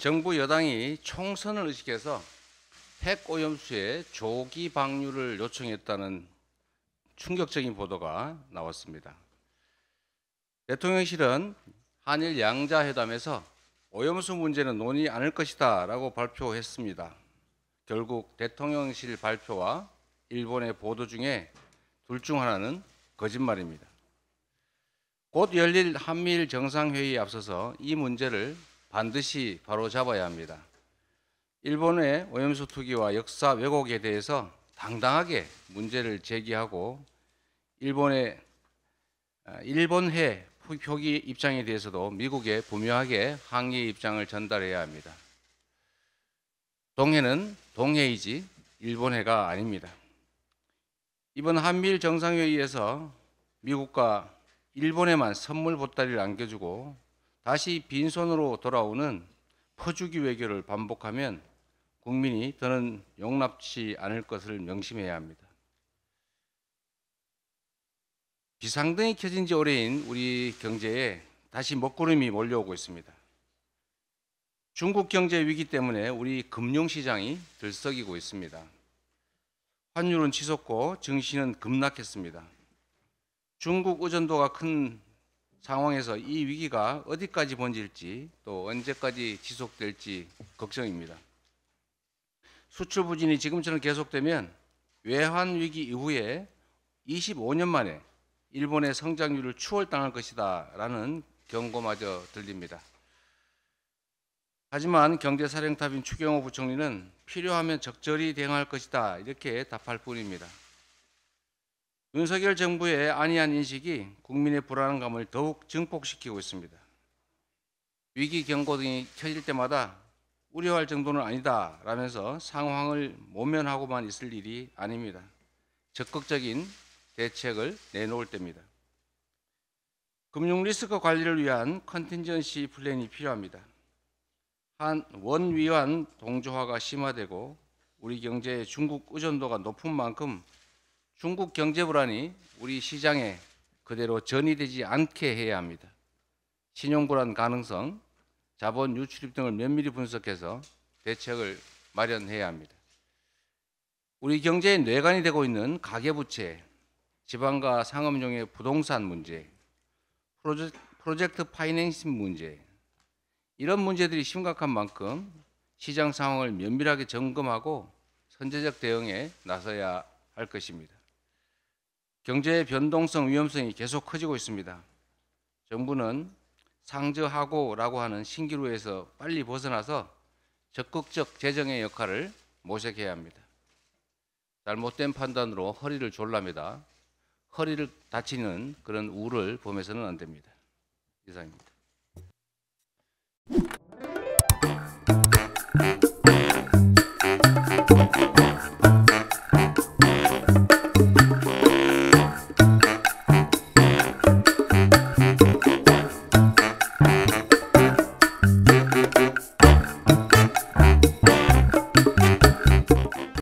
정부 여당이 총선을 의식해서 핵오염수의 조기 방류를 요청했다는 충격적인 보도가 나왔습니다. 대통령실은 한일 양자회담에서 오염수 문제는 논의 않을 것이다 라고 발표했습니다. 결국 대통령실 발표와 일본의 보도 중에 둘 중 하나는 거짓말입니다. 곧 열릴 한미일 정상회의에 앞서서 이 문제를 반드시 바로잡아야 합니다. 일본의 오염수 투기와 역사 왜곡에 대해서 당당하게 문제를 제기하고 일본의 아, 일본해 표기 입장에 대해서도 미국에 분명하게 항의 입장을 전달해야 합니다. 동해는 동해이지 일본해가 아닙니다. 이번 한미일 정상회의에서 미국과 일본에만 선물 보따리를 안겨주고 다시 빈손으로 돌아오는 퍼주기 외교를 반복하면 국민이 더는 용납치 않을 것을 명심해야 합니다. 비상등이 켜진 지 오래인 우리 경제에 다시 먹구름이 몰려오고 있습니다. 중국 경제 위기 때문에 우리 금융시장이 들썩이고 있습니다. 환율은 치솟고 증시는 급락했습니다. 중국 의존도가 큰 상황에서 이 위기가 어디까지 번질지 또 언제까지 지속될지 걱정입니다. 수출 부진이 지금처럼 계속되면 외환 위기 이후에 25년 만에 일본의 성장률을 추월당할 것이다라는 경고마저 들립니다. 하지만 경제사령탑인 추경호 부총리는 필요하면 적절히 대응할 것이다 이렇게 답할 뿐입니다. 윤석열 정부의 안이한 인식이 국민의 불안감을 더욱 증폭시키고 있습니다. 위기 경고등이 켜질 때마다 우려할 정도는 아니다 라면서 상황을 모면하고만 있을 일이 아닙니다. 적극적인 대책을 내놓을 때입니다. 금융 리스크 관리를 위한 컨틴전시 플랜이 필요합니다. 한 원위안 동조화가 심화되고 우리 경제의 중국 의존도가 높은 만큼 중국 경제 불안이 우리 시장에 그대로 전이되지 않게 해야 합니다. 신용 불안 가능성, 자본 유출입 등을 면밀히 분석해서 대책을 마련해야 합니다. 우리 경제의 뇌관이 되고 있는 가계부채, 지방과 상업용의 부동산 문제, 프로젝, 트 파이낸싱 문제, 이런 문제들이 심각한 만큼 시장 상황을 면밀하게 점검하고 선제적 대응에 나서야 할 것입니다. 경제의 변동성 위험성이 계속 커지고 있습니다. 정부는 상저하고라고 하는 신기루에서 빨리 벗어나서 적극적 재정의 역할을 모색해야 합니다. 잘못된 판단으로 허리를 졸랍니다. 허리를 다치는 그런 우를 범해서는 안 됩니다. 이상입니다.